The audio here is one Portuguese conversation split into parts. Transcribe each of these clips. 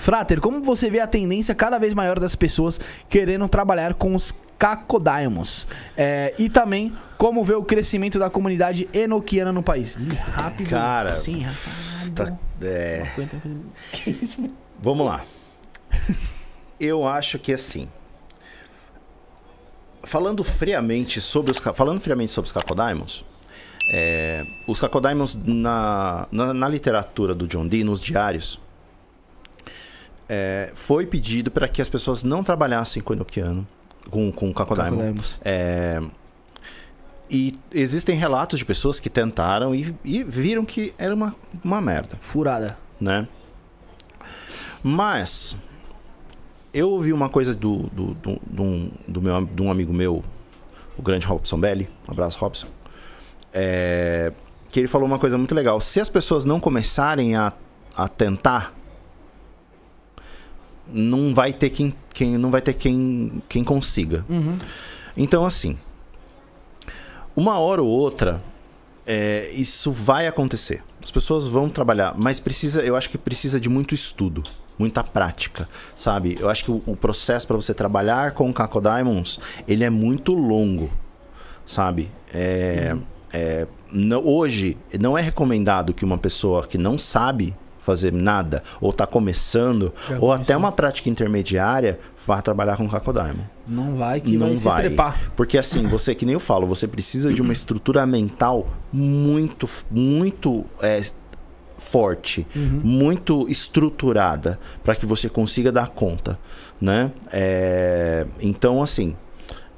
Frater, como você vê a tendência cada vez maior das pessoas querendo trabalhar com os Cacodaimons É, e também como vê o crescimento da comunidade enoquiana no país? rápido. Cara, sim, Tá, é... Que isso? Vamos lá. Eu acho que assim. Falando friamente sobre os falando friamente sobre os Cacodaimons, é, os Cacodaimons na, na, na literatura do John Dee, nos diários, é, foi pedido para que as pessoas não trabalhassem com Enochiano, com, com Kakodaimon. É, e existem relatos de pessoas que tentaram e, e viram que era uma, uma merda. Furada. Né? Mas, eu ouvi uma coisa do, do, do, do, um, do meu, de um amigo meu, o grande Robson Belli. Um abraço, Robson. É, que ele falou uma coisa muito legal. Se as pessoas não começarem a, a tentar não vai ter quem, quem não vai ter quem, quem consiga. Uhum. Então assim, uma hora ou outra é, isso vai acontecer. As pessoas vão trabalhar, mas precisa, eu acho que precisa de muito estudo, muita prática, sabe? Eu acho que o, o processo para você trabalhar com o Diamonds ele é muito longo, sabe? É, uhum. é, hoje não é recomendado que uma pessoa que não sabe fazer nada, ou está começando, Já ou até uma prática intermediária, vá trabalhar com Kakodaimon. Não vai que não vai, vai. Estrepar. Porque assim, você, que nem eu falo, você precisa de uma estrutura mental muito, muito é, forte, uhum. muito estruturada, para que você consiga dar conta, né? É, então, assim,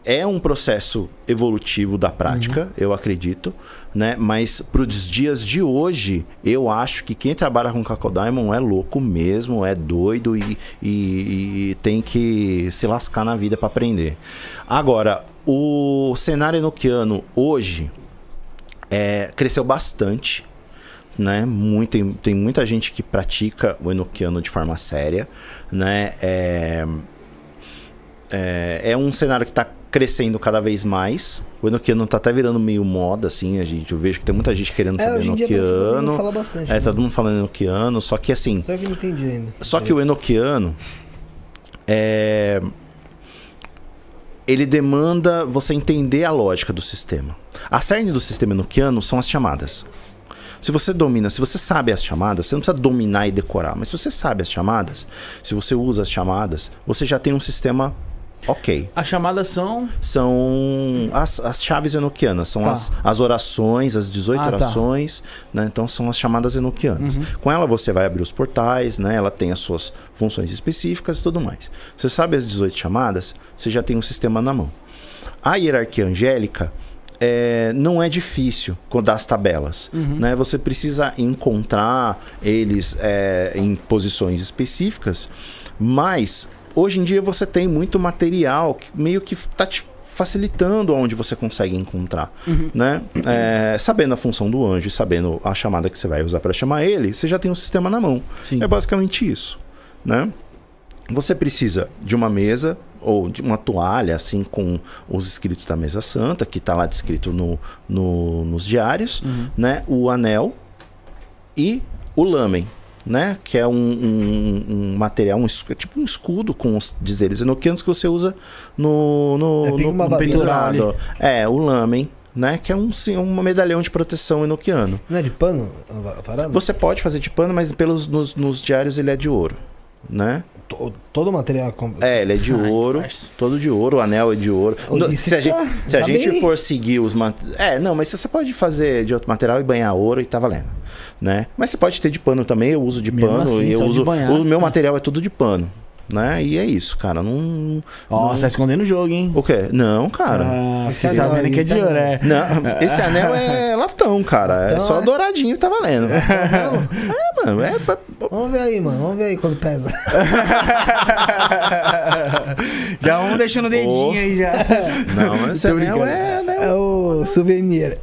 é um processo evolutivo da prática, uhum. eu acredito, né? Mas para os dias de hoje, eu acho que quem trabalha com Caco Diamond é louco mesmo, é doido e, e, e tem que se lascar na vida para aprender. Agora, o cenário enoquiano hoje é, cresceu bastante, né? Muito, tem, tem, muita gente que pratica o enoquiano de forma séria, né? É, é, é um cenário que está crescendo cada vez mais. O Enochiano tá até virando meio moda, assim, a gente. Eu vejo que tem muita gente querendo é, saber Enochiano. Fala bastante, é, né? todo mundo falando Enochiano, só que assim. Só que não entendi ainda. Só que o Enochiano é. Ele demanda você entender a lógica do sistema. A cerne do sistema enochiano são as chamadas. Se você domina, se você sabe as chamadas, você não precisa dominar e decorar, mas se você sabe as chamadas, se você usa as chamadas, você já tem um sistema Ok. As chamadas são? São as, as chaves enoquianas, são tá. as, as orações, as 18 ah, tá. orações, tá. né? Então são as chamadas enoquianas. Uhum. Com ela você vai abrir os portais, né? Ela tem as suas funções específicas e tudo mais. Você sabe as 18 chamadas, você já tem um sistema na mão. A hierarquia angélica é, não é difícil das tabelas. Uhum. Né? Você precisa encontrar eles é, em posições específicas, mas hoje em dia você tem muito material que meio que tá te facilitando onde você consegue encontrar, uhum. né? É, sabendo a função do anjo, sabendo a chamada que você vai usar para chamar ele, você já tem um sistema na mão. Sim. É basicamente isso, né? Você precisa de uma mesa ou de uma toalha, assim, com os escritos da mesa santa, que está lá descrito no, no nos diários, uhum. né? O anel e o lâmen né? Que é um, um, um material, um, é tipo um escudo com os dizeres enoquianos que você usa no, no, é no, no pendurado. É, o lamen. Né, que é um, sim, um medalhão de proteção enoquiano. Não é de pano Você pode fazer de pano, mas pelos, nos, nos diários ele é de ouro né? Todo o material. É, ele é de ouro. todo de ouro, o anel é de ouro. Oi, se, a gente, tá se a tá gente, for seguir os. É, não, mas você pode fazer de outro material e banhar ouro e tá valendo. Né? Mas você pode ter de pano também, eu uso de Mesmo pano. Assim, eu uso, banhar, o meu né? material é tudo de pano. Né? E é isso, cara. Não. Ó, não... tá escondendo o jogo, hein? O quê? Não, cara. Ah, esse anel, que é de ouro, é. Não, esse anel é latão, cara. é só então é... douradinho, tá valendo. Então, é, Mano, é. Vamos ver aí, mano. Vamos ver aí quando pesa. já vamos deixando o dedinho oh. aí já. Oh. Não, mas é, não é, não. Né? é o souvenir.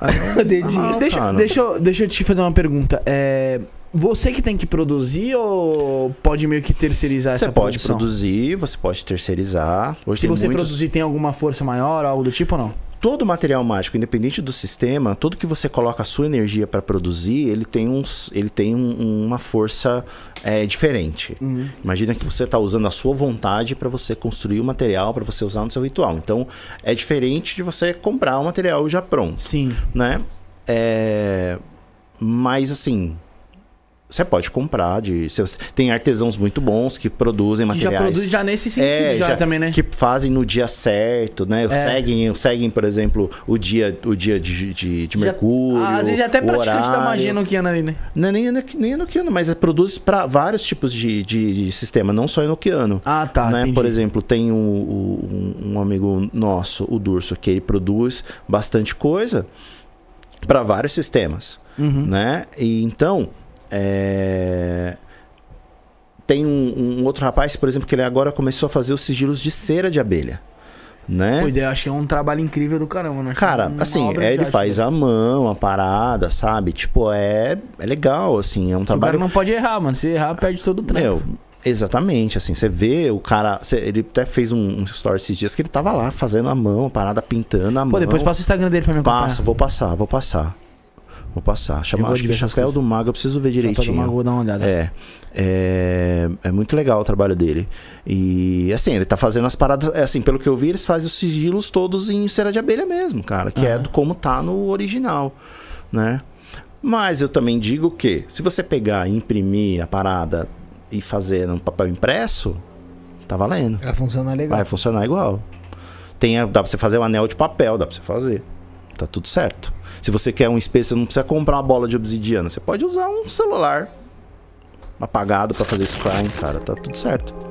Ah, não, dedinho. deixa, deixa, deixa eu te fazer uma pergunta. É. Você que tem que produzir ou pode meio que terceirizar você essa produção? Você pode produzir, você pode terceirizar. Hoje Se você muitos... produzir, tem alguma força maior, algo do tipo ou não? Todo material mágico, independente do sistema, tudo que você coloca a sua energia para produzir, ele tem, uns, ele tem um, uma força é, diferente. Uhum. Imagina que você está usando a sua vontade para você construir o material, para você usar no seu ritual. Então, é diferente de você comprar o material já pronto. Sim. Né? É... Mas, assim, você pode comprar de. Tem artesãos muito bons que produzem materiais. Já produz já nesse sentido, é, já, já, também, né? Que fazem no dia certo, né? É. Seguem, seguem, por exemplo, o dia, o dia de, de, de já, Às vezes até praticamente está magia enoquiana ali, né? Não, é nem, nem, nem enoquiana, mas produz para vários tipos de, de, de, sistema, não só enoquiano. Ah, tá. Né? Por exemplo, tem um, um, um amigo nosso, o Durso, que ele produz bastante coisa para vários sistemas. Uhum. Né? E então é... Tem um, um, outro rapaz, por exemplo, que ele agora começou a fazer os sigilos de cera de abelha. Né? Pois é, acho que é um trabalho incrível do caramba, né? Cara, assim, é, ele faz né? a mão, a parada, sabe? Tipo, é, é legal, assim, é um trabalho. O cara não pode errar, mano. Se errar, perde todo o trampo. Exatamente, assim, você vê o cara. ele até fez um, um story esses dias que ele tava lá fazendo a mão, a parada, pintando a Pô, mão. Pô, depois passa o Instagram dele pra mim acompanhar. Passo, vou passar, vou passar. Vou passar. Chama, eu acho que é Chapéu do Mago, eu preciso ver direitinho. Chapéu do Mago, vou dar uma olhada. É, é. É, muito legal o trabalho dele. E assim, ele tá fazendo as paradas. É, assim, pelo que eu vi, eles fazem os sigilos todos em cera de abelha mesmo, cara. Que uhum. é como tá no original, né? Mas eu também digo que, se você pegar e imprimir a parada e fazer num papel impresso, tá valendo. Vai funcionar legal. Vai funcionar igual. Tem, dá pra você fazer um anel de papel, dá pra você fazer. Tá tudo certo. Se você quer um espelho, você não precisa comprar uma bola de obsidiana. Você pode usar um celular apagado para fazer scrying, cara. Tá tudo certo.